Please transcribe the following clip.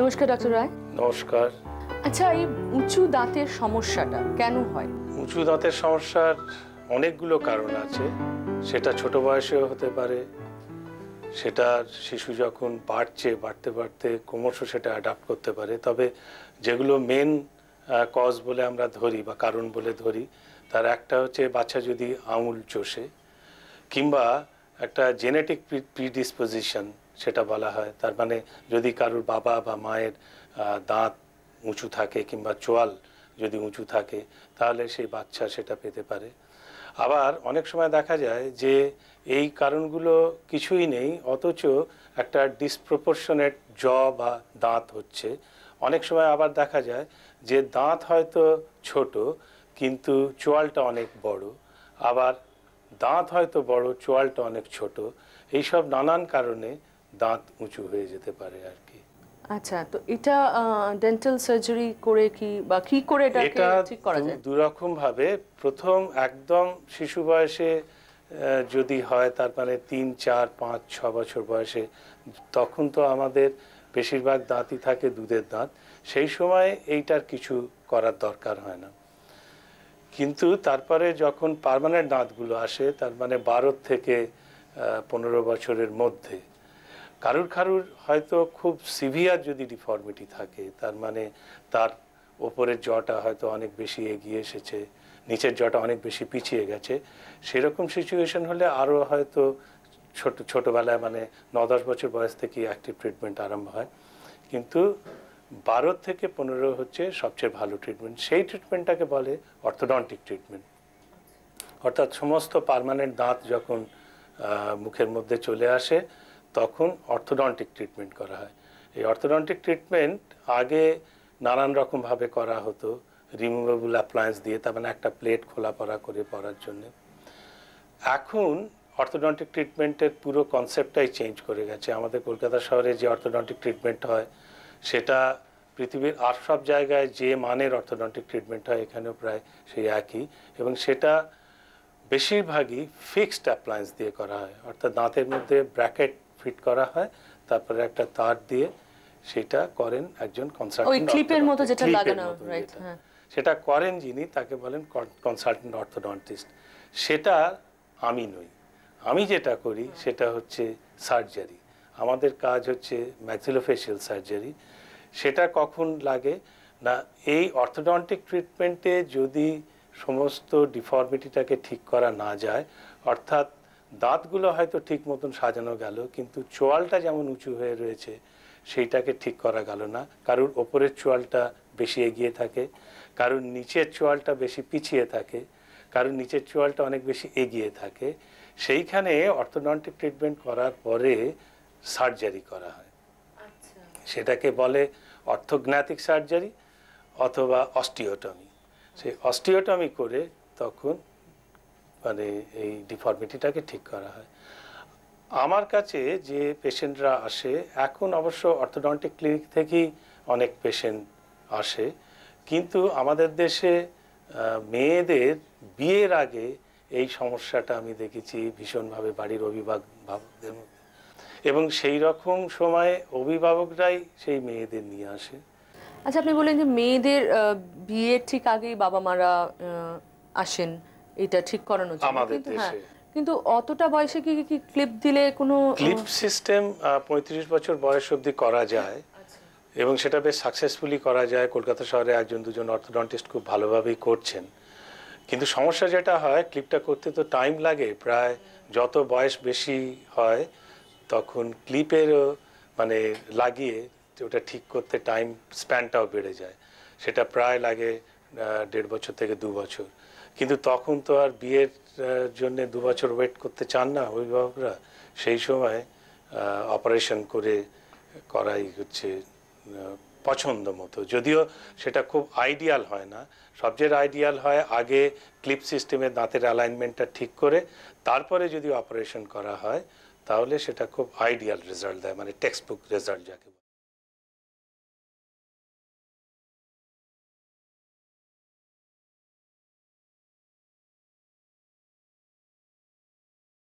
নমস্কার ডক্টর রায় নমস্কার আচ্ছা এই উঁচু দাঁতের সমস্যাটা কেন হয় উঁচু দাঁতের সমস্যার অনেকগুলো কারণ আছে সেটা ছোট বয়সেও হতে পারে সেটা শিশু যখন বাড়ছে বাড়তে বাড়তে ক্রমশ সেটা অ্যাডাপ্ট করতে পারে তবে যেগুলো মেন কজ বলে আমরা ধরি বা কারণ বলে ধরি তার একটা হচ্ছে বাচ্চা যদি আঙুল চষে কিংবা একটা জেনেটিক প্রিডিসপোজিশন সেটা বলা হয় তার মানে যদি কারোর বাবা বা মায়ের দাঁত উঁচু থাকে কিংবা চোয়াল যদি উঁচু থাকে তাহলে সেই বাচ্চা সেটা পেতে পারে আবার অনেক সময় দেখা যায় যে এই কারণগুলো কিছুই নেই অথচ একটা ডিসপ্রপোর্শনেট জ বা দাঁত হচ্ছে অনেক সময় আবার দেখা যায় যে দাঁত হয়তো ছোট কিন্তু চোয়ালটা অনেক বড় আবার দাঁত হয়তো বড় চোয়ালটা অনেক ছোট এইসব নানান কারণে দাঁত উঁচু হয়ে যেতে পারে আর কি আচ্ছা তো এটা ডেন্টাল সার্জারি করে কি বা কি করে এটাকে ঠিক করা যায় দুই রকম ভাবে প্রথম একদম শিশু বয়সে যদি হয় তার মানে তিন চার পাঁচ ছ বছর বয়সে তখন তো আমাদের বেশিরভাগ দাঁতই থাকে দুধের দাঁত সেই সময় এইটার কিছু করার দরকার হয় না কিন্তু তারপরে যখন পারমানেন্ট দাঁতগুলো আসে তার মানে বারো থেকে পনেরো বছরের মধ্যে কারুর কারুর হয়তো খুব সিভিয়ার যদি ডিফর্মিটি থাকে তার মানে তার ওপরের জটা হয়তো অনেক বেশি এগিয়ে এসেছে নিচের জটা অনেক বেশি পিছিয়ে গেছে সেরকম সিচুয়েশন হলে আরও হয়তো ছোট ছোটোবেলায় মানে ন দশ বছর বয়স থেকেই অ্যাক্টিভ ট্রিটমেন্ট আরম্ভ হয় কিন্তু বারো থেকে পনেরো হচ্ছে সবচেয়ে ভালো ট্রিটমেন্ট সেই ট্রিটমেন্টটাকে বলে অর্থোডন্টিক ট্রিটমেন্ট অর্থাৎ সমস্ত পারমানেন্ট দাঁত যখন মুখের মধ্যে চলে আসে তখন অর্থোডন্টিক ট্রিটমেন্ট করা হয় এই অর্থোডন্টিক ট্রিটমেন্ট আগে নানান রকমভাবে করা হতো রিমুভেবল অ্যাপ্লায়েন্স দিয়ে তার মানে একটা প্লেট খোলা পড়া করে পড়ার জন্য এখন অর্থোডন্টিক ট্রিটমেন্টের পুরো কনসেপ্টটাই চেঞ্জ করে গেছে আমাদের কলকাতা শহরে যে অর্থোডন্টিক ট্রিটমেন্ট হয় সেটা পৃথিবীর আর সব জায়গায় যে মানের অর্থোডন্টিক ট্রিটমেন্ট হয় এখানেও প্রায় সেই একই এবং সেটা বেশিরভাগই ফিক্সড অ্যাপ্লায়েন্স দিয়ে করা হয় অর্থাৎ দাঁতের মধ্যে ব্র্যাকেট ফিট করা হয় তারপরে একটা তার দিয়ে সেটা করেন একজন কনসালটেন্ট ওই ক্লিপের মতো যেটা লাগানো রাইট হ্যাঁ সেটা করেন যিনি তাকে বলেন কনসালটেন্ট অর্থোডন্টিস্ট সেটা আমি নই আমি যেটা করি সেটা হচ্ছে সার্জারি আমাদের কাজ হচ্ছে ম্যাক্সিলোফেশিয়াল সার্জারি সেটা কখন লাগে না এই অর্থোডন্টিক ট্রিটমেন্টে যদি সমস্ত ডিফর্মিটিটাকে ঠিক করা না যায় অর্থাৎ দাঁতগুলো হয়তো ঠিক মতন সাজানো গেল কিন্তু চোয়ালটা যেমন উঁচু হয়ে রয়েছে সেইটাকে ঠিক করা গেল না কারুর ওপরের চোয়ালটা বেশি এগিয়ে থাকে কারুর নিচের চোয়ালটা বেশি পিছিয়ে থাকে কারুর নিচের চোয়ালটা অনেক বেশি এগিয়ে থাকে সেইখানে অর্থোডন্টিক ট্রিটমেন্ট করার পরে সার্জারি করা হয় আচ্ছা। সেটাকে বলে অর্থোগ্নাতিক সার্জারি অথবা অস্টিওটমি সেই অস্টিওটমি করে তখন মানে এই ডিফর্মিটিটাকে ঠিক করা হয় আমার কাছে যে পেশেন্টরা আসে এখন অবশ্য অর্থোডন্টিক ক্লিনিক থেকেই অনেক পেশেন্ট আসে কিন্তু আমাদের দেশে মেয়েদের বিয়ের আগে এই সমস্যাটা আমি দেখেছি ভীষণভাবে বাড়ির অভিভাবকদের মধ্যে এবং সেই রকম সময়ে অভিভাবকরাই সেই মেয়েদের নিয়ে আসে আচ্ছা আপনি বলেন যে মেয়েদের বিয়ের ঠিক আগেই বাবা মারা আসেন এটা ঠিক করানোর জন্য কিন্তু হ্যাঁ কিন্তু অতটা বয়সে কি কি ক্লিপ দিলে কোনো ক্লিপ সিস্টেম পঁয়ত্রিশ বছর বয়স অবধি করা যায় আচ্ছা। এবং সেটা বেশ সাকসেসফুলি করা যায় কলকাতা শহরে একজন দুজন অর্থোডন্টিস্ট খুব ভালোভাবেই করছেন কিন্তু সমস্যা যেটা হয় ক্লিপটা করতে তো টাইম লাগে প্রায় যত বয়স বেশি হয় তখন ক্লিপের মানে লাগিয়ে ওটা ঠিক করতে টাইম স্প্যানটাও বেড়ে যায় সেটা প্রায় লাগে দেড় বছর থেকে দু বছর কিন্তু তখন তো আর বিয়ের জন্য দু বছর ওয়েট করতে চান না অভিভাবকরা সেই সময় অপারেশন করে করাই হচ্ছে পছন্দ মতো যদিও সেটা খুব আইডিয়াল হয় না সবচেয়ে আইডিয়াল হয় আগে ক্লিপ সিস্টেমের দাঁতের অ্যালাইনমেন্টটা ঠিক করে তারপরে যদি অপারেশন করা হয় তাহলে সেটা খুব আইডিয়াল রেজাল্ট দেয় মানে টেক্সট বুক রেজাল্ট যাকে